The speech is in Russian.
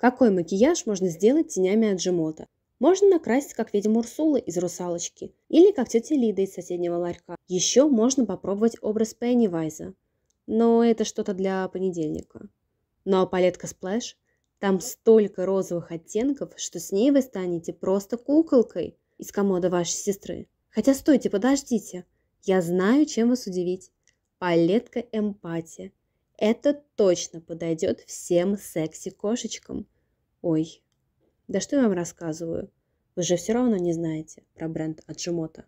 Какой макияж можно сделать тенями от жимота? Можно накрасить, как ведьма Урсула из «Русалочки», или как тетя Лида из соседнего ларька. Еще можно попробовать образ Пеннивайза, но это что-то для понедельника. Ну а палетка Splash? Там столько розовых оттенков, что с ней вы станете просто куколкой из комода вашей сестры. Хотя стойте, подождите. Я знаю, чем вас удивить. Палетка эмпатия. Это точно подойдет всем секси-кошечкам. Ой, да что я вам рассказываю? Вы же все равно не знаете про бренд Аджимота.